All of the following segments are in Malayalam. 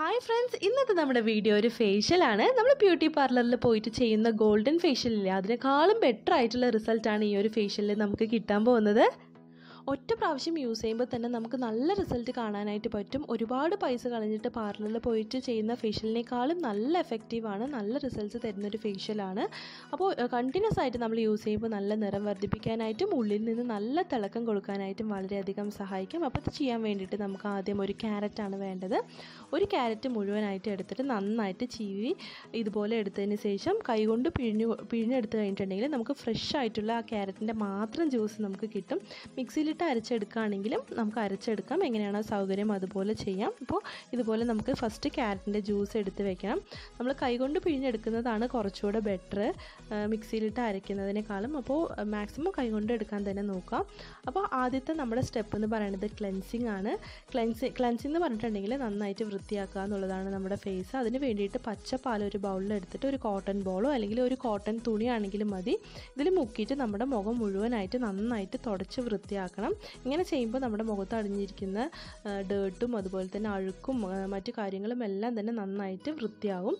ഹായ് ഫ്രണ്ട്സ് ഇന്നത്തെ നമ്മുടെ വീഡിയോ ഒരു ഫേഷ്യലാണ് നമ്മൾ ബ്യൂട്ടി പാർലറിൽ പോയിട്ട് ചെയ്യുന്ന ഗോൾഡൻ ഫേഷ്യലില്ലേ അതിനേക്കാളും ബെറ്റർ ആയിട്ടുള്ള റിസൾട്ടാണ് ഈ ഒരു ഫേഷ്യലിൽ നമുക്ക് കിട്ടാൻ പോകുന്നത് ഒറ്റ പ്രാവശ്യം യൂസ് ചെയ്യുമ്പോൾ തന്നെ നമുക്ക് നല്ല റിസൾട്ട് കാണാനായിട്ട് പറ്റും ഒരുപാട് പൈസ കളഞ്ഞിട്ട് പാർലറിൽ പോയിട്ട് ചെയ്യുന്ന ഫേഷ്യലിനേക്കാളും നല്ല എഫക്റ്റീവാണ് നല്ല റിസൾട്ട്സ് തരുന്നൊരു ഫേഷ്യലാണ് അപ്പോൾ കണ്ടിന്യൂസ് ആയിട്ട് നമ്മൾ യൂസ് ചെയ്യുമ്പോൾ നല്ല നിറം വർദ്ധിപ്പിക്കാനായിട്ടും ഉള്ളിൽ നിന്ന് നല്ല തിളക്കം കൊടുക്കാനായിട്ടും വളരെയധികം സഹായിക്കും അപ്പോൾ അത് ചെയ്യാൻ വേണ്ടിയിട്ട് നമുക്ക് ആദ്യം ഒരു ക്യാരറ്റാണ് വേണ്ടത് ഒരു ക്യാരറ്റ് മുഴുവനായിട്ട് എടുത്തിട്ട് നന്നായിട്ട് ചീവി ഇതുപോലെ എടുത്തതിന് ശേഷം കൈകൊണ്ട് പിഴിഞ്ഞു പിഴിഞ്ഞെടുത്ത് കഴിഞ്ഞിട്ടുണ്ടെങ്കിൽ നമുക്ക് ഫ്രഷ് ആയിട്ടുള്ള ആ ക്യാരറ്റിൻ്റെ മാത്രം ജ്യൂസ് നമുക്ക് കിട്ടും മിക്സിയിൽ നൈസായിട്ട് അരച്ചെടുക്കുകയാണെങ്കിലും നമുക്ക് അരച്ചെടുക്കാം എങ്ങനെയാണോ സൗകര്യം അതുപോലെ ചെയ്യാം അപ്പോൾ ഇതുപോലെ നമുക്ക് ഫസ്റ്റ് ക്യാരറ്റിൻ്റെ ജ്യൂസ് എടുത്ത് വെക്കണം നമ്മൾ കൈകൊണ്ട് പിഴിഞ്ഞെടുക്കുന്നതാണ് കുറച്ചുകൂടെ ബെറ്റർ മിക്സിയിലിട്ട് അരയ്ക്കുന്നതിനേക്കാളും അപ്പോൾ മാക്സിമം കൈകൊണ്ട് എടുക്കാൻ തന്നെ നോക്കാം അപ്പോൾ ആദ്യത്തെ നമ്മുടെ സ്റ്റെപ്പ് എന്ന് പറയുന്നത് ക്ലെൻസിങ് ആണ് ക്ലെൻസി ക്ലെൻസിങ് എന്ന് പറഞ്ഞിട്ടുണ്ടെങ്കിൽ നന്നായിട്ട് വൃത്തിയാക്കുക എന്നുള്ളതാണ് നമ്മുടെ ഫേസ് അതിന് വേണ്ടിയിട്ട് പച്ച ഒരു ബൗളിൽ എടുത്തിട്ട് ഒരു കോട്ടൺ ബോളോ അല്ലെങ്കിൽ ഒരു കോട്ടൺ തുണിയാണെങ്കിലും മതി ഇതിൽ മുക്കിയിട്ട് നമ്മുടെ മുഖം മുഴുവനായിട്ട് നന്നായിട്ട് തുടച്ച് വൃത്തിയാക്കുക കൊടുക്കണം ഇങ്ങനെ ചെയ്യുമ്പോൾ നമ്മുടെ മുഖത്ത് അടിഞ്ഞിരിക്കുന്ന ഡേർട്ടും അതുപോലെ തന്നെ അഴുക്കും മറ്റു കാര്യങ്ങളും എല്ലാം തന്നെ നന്നായിട്ട് വൃത്തിയാവും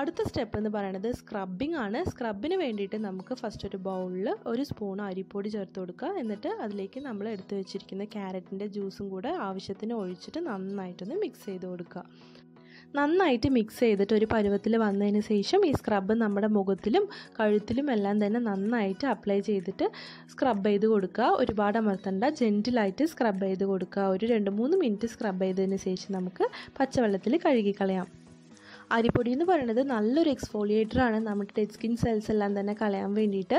അടുത്ത സ്റ്റെപ്പ് എന്ന് പറയുന്നത് സ്ക്രബിംഗ് ആണ് സ്ക്രബിന് വേണ്ടിയിട്ട് നമുക്ക് ഫസ്റ്റ് ഒരു ബൗളിൽ ഒരു സ്പൂൺ അരിപ്പൊടി ചേർത്ത് കൊടുക്കുക എന്നിട്ട് അതിലേക്ക് നമ്മൾ എടുത്തു വെച്ചിരിക്കുന്ന ക്യാരറ്റിൻ്റെ ജ്യൂസും കൂടെ ആവശ്യത്തിന് ഒഴിച്ചിട്ട് നന്നായിട്ടൊന്ന് മിക്സ് ചെയ്ത് കൊടുക്കുക നന്നായിട്ട് മിക്സ് ചെയ്തിട്ട് ഒരു പരുവത്തിൽ വന്നതിന് ശേഷം ഈ സ്ക്രബ്ബ് നമ്മുടെ മുഖത്തിലും കഴുത്തിലും എല്ലാം തന്നെ നന്നായിട്ട് അപ്ലൈ ചെയ്തിട്ട് സ്ക്രബ് ചെയ്ത് കൊടുക്കുക ഒരുപാട് അമർത്തണ്ട ജെൻറ്റിലായിട്ട് സ്ക്രബ് ചെയ്ത് കൊടുക്കുക ഒരു രണ്ട് മൂന്ന് മിനിറ്റ് സ്ക്രബ് ചെയ്തതിന് ശേഷം നമുക്ക് പച്ചവെള്ളത്തിൽ കഴുകിക്കളയാം അരിപ്പൊടി എന്ന് പറയുന്നത് നല്ലൊരു എക്സ്ഫോളിയേറ്റർ ആണ് നമ്മുടെ ഡെഡ് സ്കിൻ സെൽസ് എല്ലാം തന്നെ കളയാൻ വേണ്ടിയിട്ട്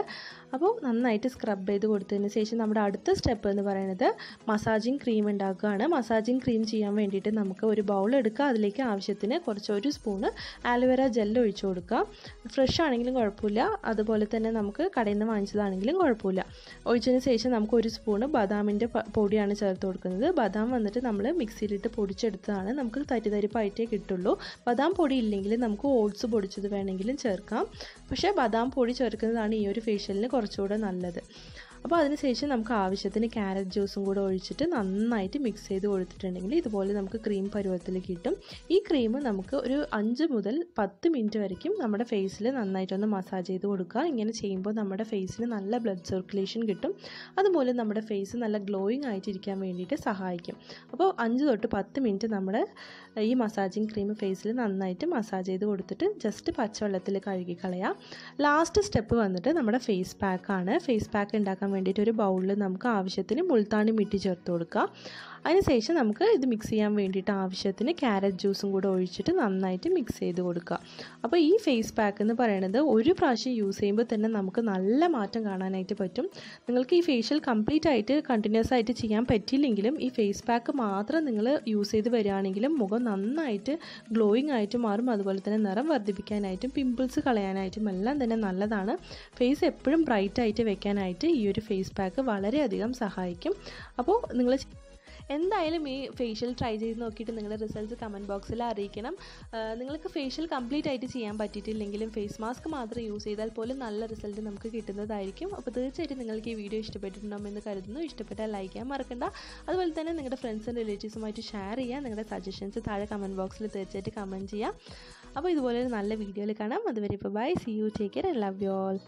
അപ്പോൾ നന്നായിട്ട് സ്ക്രബ് ചെയ്ത് കൊടുത്തതിന് ശേഷം നമ്മുടെ അടുത്ത സ്റ്റെപ്പ് എന്ന് പറയുന്നത് മസാജിങ് ക്രീം ഉണ്ടാക്കുകയാണ് മസാജിങ് ക്രീം ചെയ്യാൻ വേണ്ടിയിട്ട് നമുക്ക് ഒരു ബൗൾ എടുക്കുക അതിലേക്ക് ആവശ്യത്തിന് കുറച്ച് ഒരു സ്പൂണ് ആലുവേര ജെൽ ഒഴിച്ചു കൊടുക്കുക ഫ്രഷ് ആണെങ്കിലും കുഴപ്പമില്ല അതുപോലെ തന്നെ നമുക്ക് കടയിൽ നിന്ന് വാങ്ങിച്ചതാണെങ്കിലും കുഴപ്പമില്ല ഒഴിച്ചതിന് ശേഷം നമുക്ക് ഒരു സ്പൂണ് ബദാമിൻ്റെ പൊടിയാണ് ചേർത്ത് കൊടുക്കുന്നത് ബദാം വന്നിട്ട് നമ്മൾ മിക്സിയിലിട്ട് പൊടിച്ചെടുത്തതാണ് നമുക്ക് തരിതരിപ്പായിട്ടേ കിട്ടുള്ളൂ ബദാം പൊടി ഇല്ലെങ്കിൽ നമുക്ക് ഓട്സ് പൊടിച്ചത് വേണമെങ്കിലും ചേർക്കാം പക്ഷേ ബദാം പൊടി ചേർക്കുന്നതാണ് ഈ ഒരു ഫേഷ്യലിന് കുറച്ചുകൂടെ നല്ലത് അപ്പോൾ അതിനുശേഷം നമുക്ക് ആവശ്യത്തിന് ക്യാരറ്റ് ജ്യൂസും കൂടെ ഒഴിച്ചിട്ട് നന്നായിട്ട് മിക്സ് ചെയ്ത് കൊടുത്തിട്ടുണ്ടെങ്കിൽ ഇതുപോലെ നമുക്ക് ക്രീം പരുവത്തിൽ കിട്ടും ഈ ക്രീം നമുക്ക് ഒരു അഞ്ച് മുതൽ പത്ത് മിനിറ്റ് വരയ്ക്കും നമ്മുടെ ഫേസിൽ നന്നായിട്ടൊന്ന് മസാജ് ചെയ്ത് കൊടുക്കുക ഇങ്ങനെ ചെയ്യുമ്പോൾ നമ്മുടെ ഫേസിന് നല്ല ബ്ലഡ് സർക്കുലേഷൻ കിട്ടും അതുപോലെ നമ്മുടെ ഫേസ് നല്ല ഗ്ലോയിങ് ആയിട്ടിരിക്കാൻ വേണ്ടിയിട്ട് സഹായിക്കും അപ്പോൾ അഞ്ച് തൊട്ട് പത്ത് മിനിറ്റ് നമ്മുടെ ഈ മസാജിങ് ക്രീം ഫേസിൽ നന്നായിട്ട് മസാജ് ചെയ്ത് കൊടുത്തിട്ട് ജസ്റ്റ് പച്ചവെള്ളത്തിൽ കഴുകി കളയാം ലാസ്റ്റ് സ്റ്റെപ്പ് വന്നിട്ട് നമ്മുടെ ഫേസ് പാക്കാണ് ഫേസ് പാക്ക് ഉണ്ടാക്കാൻ വേണ്ടിയിട്ട് ഒരു ബൗളിൽ നമുക്ക് ആവശ്യത്തിന് മുൾത്താണി മിട്ടി ചേർത്ത് കൊടുക്കുക അതിനുശേഷം നമുക്ക് ഇത് മിക്സ് ചെയ്യാൻ വേണ്ടിയിട്ട് ആവശ്യത്തിന് ക്യാരറ്റ് ജ്യൂസും കൂടെ ഒഴിച്ചിട്ട് നന്നായിട്ട് മിക്സ് ചെയ്ത് കൊടുക്കുക അപ്പോൾ ഈ ഫേസ് പാക്ക് എന്ന് പറയുന്നത് ഒരു പ്രാവശ്യം യൂസ് ചെയ്യുമ്പോൾ തന്നെ നമുക്ക് നല്ല മാറ്റം കാണാനായിട്ട് പറ്റും നിങ്ങൾക്ക് ഈ ഫേഷ്യൽ കംപ്ലീറ്റ് ആയിട്ട് കണ്ടിന്യൂസ് ആയിട്ട് ചെയ്യാൻ പറ്റിയില്ലെങ്കിലും ഈ ഫേസ് പാക്ക് മാത്രം നിങ്ങൾ യൂസ് ചെയ്ത് വരികയാണെങ്കിലും മുഖം നന്നായിട്ട് ഗ്ലോയിങ് ആയിട്ട് മാറും അതുപോലെ തന്നെ നിറം വർദ്ധിപ്പിക്കാനായിട്ടും പിമ്പിൾസ് കളയാനായിട്ടും എല്ലാം തന്നെ നല്ലതാണ് ഫേസ് എപ്പോഴും ബ്രൈറ്റ് ആയിട്ട് വെക്കാനായിട്ട് ഈ ഒരു ഫേസ് പാക്ക് വളരെയധികം സഹായിക്കും അപ്പോൾ നിങ്ങൾ എന്തായാലും ഈ ഫേഷ്യൽ ട്രൈ ചെയ്ത് നോക്കിയിട്ട് നിങ്ങളുടെ റിസൾട്ട് കമൻറ്റ് ബോക്സിൽ അറിയിക്കണം നിങ്ങൾക്ക് ഫേഷ്യൽ കംപ്ലീറ്റ് ആയിട്ട് ചെയ്യാൻ പറ്റിയിട്ടില്ലെങ്കിലും ഫേസ് മാസ്ക് മാത്രം യൂസ് ചെയ്താൽ പോലും നല്ല റിസൾട്ട് നമുക്ക് കിട്ടുന്നതായിരിക്കും അപ്പോൾ തീർച്ചയായിട്ടും നിങ്ങൾക്ക് ഈ വീഡിയോ എന്ന് കരുതുന്നു ഇഷ്ടപ്പെട്ടാൽ ലൈക്ക് ചെയ്യാൻ മറക്കണ്ട അതുപോലെ തന്നെ നിങ്ങളുടെ ആൻഡ് റിലേറ്റീവ്സുമായിട്ട് ഷെയർ ചെയ്യാം നിങ്ങളുടെ സജഷൻസ് താഴെ കമൻറ്റ് ബോക്സിൽ തീർച്ചയായിട്ടും കമൻറ്റ് ചെയ്യാം അപ്പോൾ ഇതുപോലെ നല്ല വീഡിയോയിൽ കാണാം അതുവരെ ഇപ്പോൾ bye see you take care love you all